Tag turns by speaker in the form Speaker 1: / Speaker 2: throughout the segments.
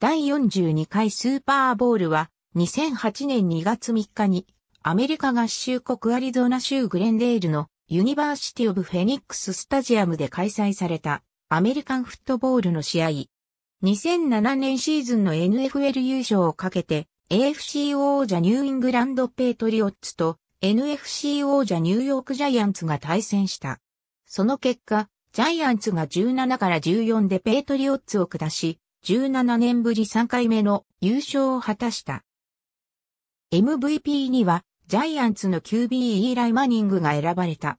Speaker 1: 第42回スーパーボールは2008年2月3日にアメリカ合衆国アリゾナ州グレンデールのユニバーシティオブフェニックススタジアムで開催されたアメリカンフットボールの試合。2007年シーズンの NFL 優勝をかけて AFC 王者ニューイングランドペイトリオッツと NFC 王者ニューヨークジャイアンツが対戦した。その結果、ジャイアンツが17から14でペイトリオッツを下し、17年ぶり3回目の優勝を果たした。MVP にはジャイアンツの QB イーライ・マニングが選ばれた。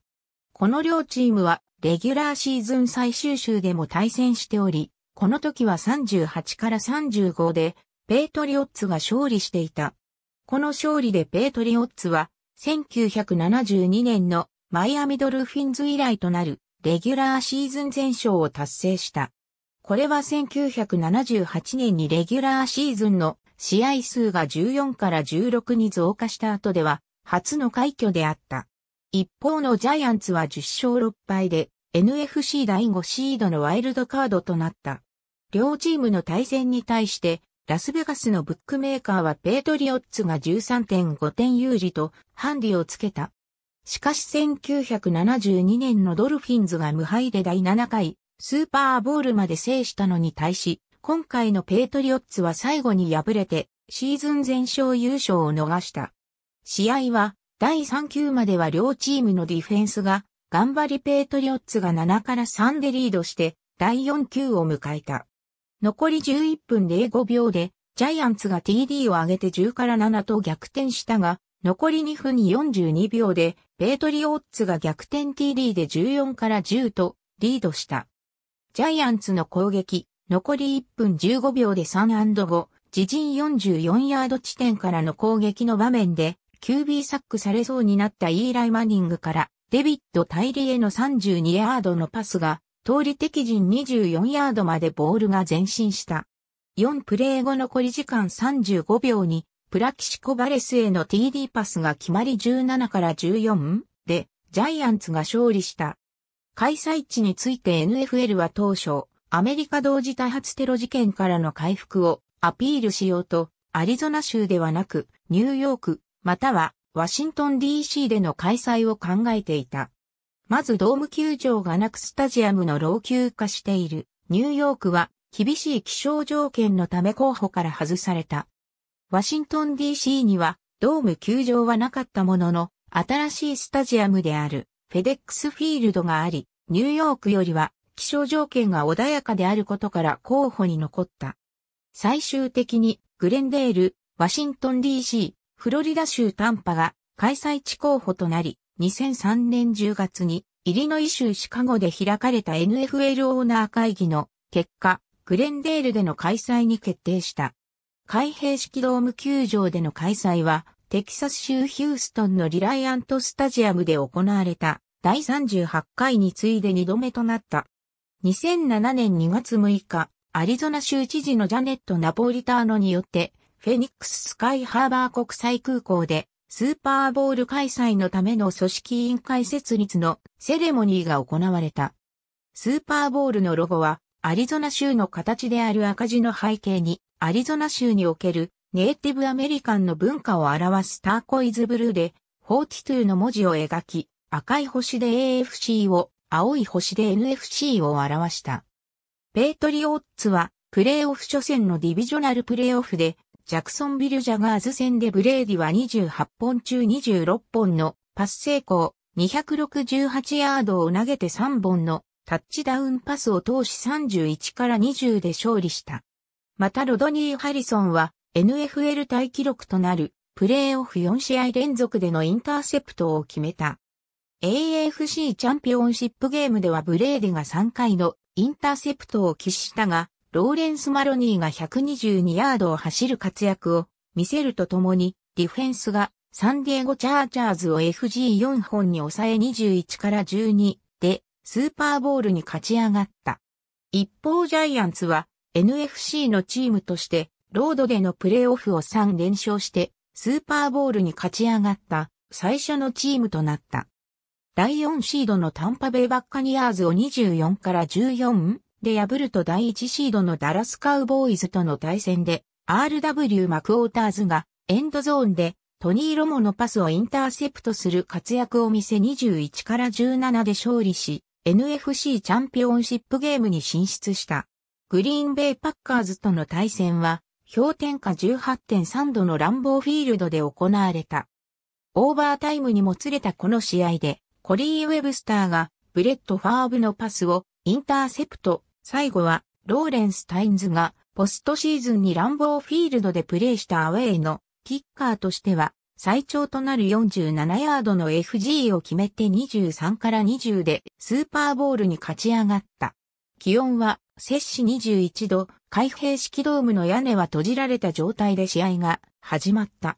Speaker 1: この両チームはレギュラーシーズン最終週でも対戦しており、この時は38から35でペイトリオッツが勝利していた。この勝利でペイトリオッツは1972年のマイアミドルフィンズ以来となるレギュラーシーズン全勝を達成した。これは1978年にレギュラーシーズンの試合数が14から16に増加した後では初の快挙であった。一方のジャイアンツは10勝6敗で NFC 第5シードのワイルドカードとなった。両チームの対戦に対してラスベガスのブックメーカーはペイトリオッツが13.5点有利とハンディをつけた。しかし1972年のドルフィンズが無敗で第7回スーパーボールまで制したのに対し、今回のペイトリオッツは最後に敗れて、シーズン全勝優勝を逃した。試合は、第3球までは両チームのディフェンスが、頑張りペイトリオッツが7から3でリードして、第4球を迎えた。残り11分05秒で、ジャイアンツが TD を上げて10から7と逆転したが、残り2分42秒で、ペイトリオッツが逆転 TD で14から10とリードした。ジャイアンツの攻撃、残り1分15秒で 3&5、自陣44ヤード地点からの攻撃の場面で、QB サックされそうになったイーライ・マニングから、デビッド・タイリへの32ヤードのパスが、通り敵陣24ヤードまでボールが前進した。4プレー後残り時間35秒に、プラキシコ・バレスへの TD パスが決まり17から14で、ジャイアンツが勝利した。開催地について NFL は当初、アメリカ同時多発テロ事件からの回復をアピールしようと、アリゾナ州ではなく、ニューヨーク、またはワシントン DC での開催を考えていた。まずドーム球場がなくスタジアムの老朽化しているニューヨークは厳しい気象条件のため候補から外された。ワシントン DC にはドーム球場はなかったものの新しいスタジアムであるフェデックスフィールドがあり、ニューヨークよりは気象条件が穏やかであることから候補に残った。最終的にグレンデール、ワシントン DC、フロリダ州タンパが開催地候補となり、2003年10月にイリノイ州シカゴで開かれた NFL オーナー会議の結果、グレンデールでの開催に決定した。開閉式ドーム球場での開催はテキサス州ヒューストンのリライアントスタジアムで行われた第38回に次いで2度目となった。2007年2月6日、アリゾナ州知事のジャネット・ナポリターノによって、フェニックス・スカイ・ハーバー国際空港で、スーパーボール開催のための組織委員会設立のセレモニーが行われた。スーパーボールのロゴは、アリゾナ州の形である赤字の背景に、アリゾナ州におけるネイティブアメリカンの文化を表すターコイズブルーで、42の文字を描き、赤い星で AFC を、青い星で NFC を表した。ペイトリオッツは、プレーオフ初戦のディビジョナルプレーオフで、ジャクソンビル・ジャガーズ戦でブレーディは28本中26本のパス成功、268ヤードを投げて3本のタッチダウンパスを通し31から20で勝利した。またロドニー・ハリソンは NFL 大記録となるプレーオフ4試合連続でのインターセプトを決めた。AFC チャンピオンシップゲームではブレーデが3回のインターセプトを喫したが、ローレンス・マロニーが122ヤードを走る活躍を見せるとともに、ディフェンスがサンディエゴ・チャージャーズを FG4 本に抑え21から12でスーパーボールに勝ち上がった。一方ジャイアンツは NFC のチームとしてロードでのプレーオフを3連勝して、スーパーボールに勝ち上がった最初のチームとなった。第4シードのタンパベイバッカニアーズを24から14で破ると第1シードのダラスカウボーイズとの対戦で RW マクオーターズがエンドゾーンでトニー・ロモのパスをインターセプトする活躍を見せ21から17で勝利し NFC チャンピオンシップゲームに進出した。グリーンベイパッカーズとの対戦は氷点下18.3度のランボーフィールドで行われた。オーバータイムにもつれたこの試合で、コリー・ウェブスターがブレット・ファーブのパスをインターセプト、最後はローレンス・タインズがポストシーズンにランボーフィールドでプレーしたアウェイのキッカーとしては最長となる47ヤードの FG を決めて23から20でスーパーボールに勝ち上がった。気温は摂氏21度、開閉式ドームの屋根は閉じられた状態で試合が始まった。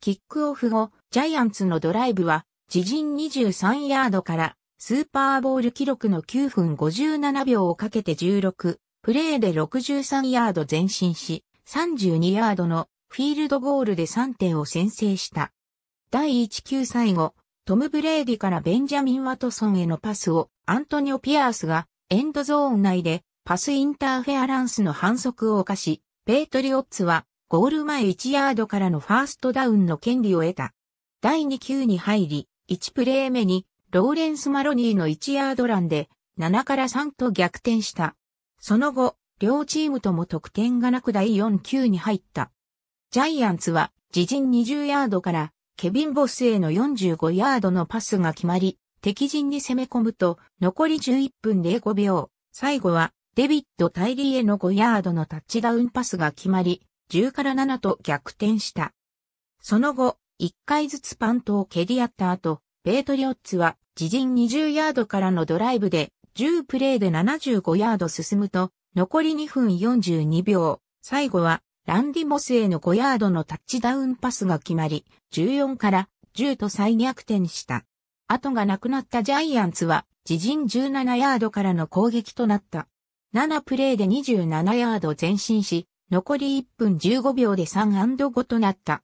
Speaker 1: キックオフ後、ジャイアンツのドライブは、自陣23ヤードから、スーパーボール記録の9分57秒をかけて16、プレーで63ヤード前進し、32ヤードのフィールドゴールで3点を先制した。第1球最後、トム・ブレーディからベンジャミン・ワトソンへのパスをアントニオ・ピアースがエンドゾーン内でパスインターフェアランスの反則を犯し、ペイトリオッツはゴール前1ヤードからのファーストダウンの権利を得た。第2球に入り、1プレー目にローレンス・マロニーの1ヤードランで7から3と逆転した。その後、両チームとも得点がなく第4球に入った。ジャイアンツは自陣20ヤードからケビン・ボスへの45ヤードのパスが決まり、敵陣に攻め込むと残り11分で5秒、最後はデビッド・タイリーへの5ヤードのタッチダウンパスが決まり、10から7と逆転した。その後、1回ずつパントを蹴り合った後、ペートリオッツは自陣20ヤードからのドライブで10プレーで75ヤード進むと、残り2分42秒、最後はランディモスへの5ヤードのタッチダウンパスが決まり、14から10と再逆転した。後がなくなったジャイアンツは自陣17ヤードからの攻撃となった。7プレーで27ヤード前進し、残り1分15秒で 3&5 となった。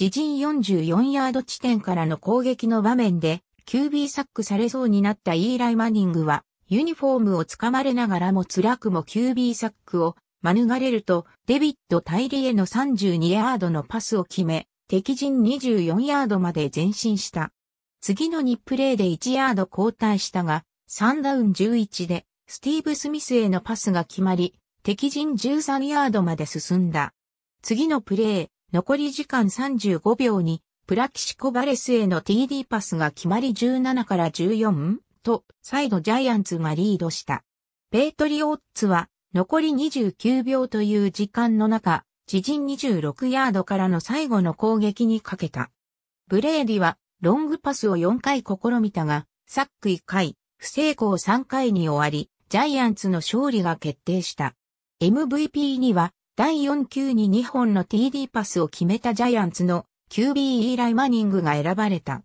Speaker 1: 自陣44ヤード地点からの攻撃の場面で、QB サックされそうになったイーライ・マニングは、ユニフォームを掴まれながらも辛くも QB サックを免れると、デビッド・タイリへの32ヤードのパスを決め、敵陣24ヤードまで前進した。次の2プレーで1ヤード交代したが、3ダウン11でスティーブ・スミスへのパスが決まり、敵陣13ヤードまで進んだ。次のプレー、残り時間35秒に、プラキシコ・バレスへの TD パスが決まり17から14と、再度ジャイアンツがリードした。ペートリオッツは、残り29秒という時間の中、自陣26ヤードからの最後の攻撃にかけた。ブレーディは、ロングパスを4回試みたが、サック1回、不成功3回に終わり、ジャイアンツの勝利が決定した。MVP には、第4球に2本の TD パスを決めたジャイアンツの QB イーライ・マニングが選ばれた。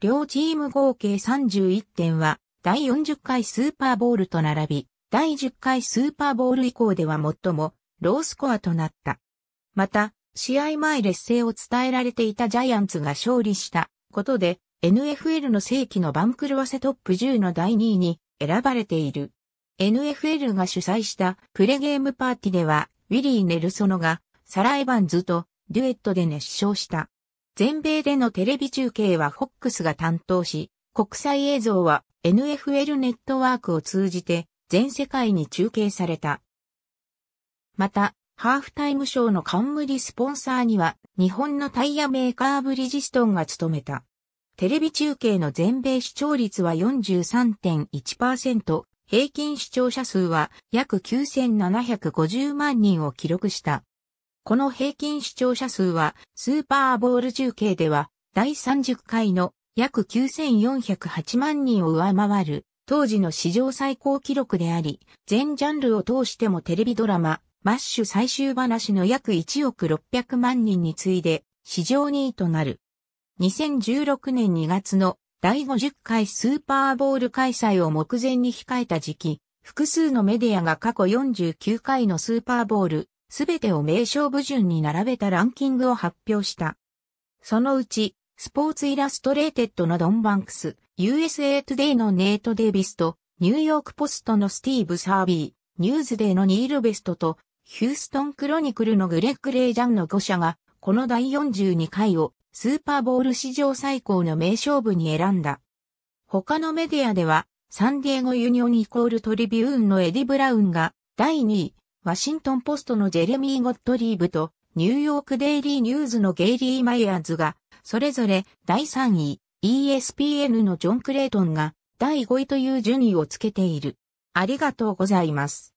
Speaker 1: 両チーム合計31点は、第40回スーパーボールと並び、第10回スーパーボール以降では最もロースコアとなった。また、試合前劣勢を伝えられていたジャイアンツが勝利したことで、NFL の世紀の番狂わせトップ10の第2位に選ばれている。NFL が主催したプレゲームパーティでは、ウィリー・ネルソノがサラ・エバンズとデュエットで熱唱した。全米でのテレビ中継は FOX が担当し、国際映像は NFL ネットワークを通じて全世界に中継された。また、ハーフタイムショーの冠スポンサーには日本のタイヤメーカーブリジストンが務めた。テレビ中継の全米視聴率は43.1%、平均視聴者数は約9750万人を記録した。この平均視聴者数は、スーパーボール中継では、第30回の約9408万人を上回る、当時の史上最高記録であり、全ジャンルを通してもテレビドラマ、マッシュ最終話の約1億600万人に次いで、史上2位となる。2016年2月の第50回スーパーボール開催を目前に控えた時期、複数のメディアが過去49回のスーパーボール、すべてを名称部順に並べたランキングを発表した。そのうち、スポーツイラストレーテッドのドンバンクス、USA Today のネイト・デイビスと、ニューヨークポストのスティーブ・サービー、ニューズデーのニール・ベストと、ヒューストン・クロニクルのグレッグ・レイジャンの5社が、この第42回をスーパーボール史上最高の名勝負に選んだ。他のメディアでは、サンディエゴユニオンイコールトリビューンのエディ・ブラウンが、第2位、ワシントンポストのジェレミー・ゴットリーブと、ニューヨークデイリーニューズのゲイリー・マイヤーズが、それぞれ第3位、ESPN のジョン・クレイトンが、第5位という順位をつけている。ありがとうございます。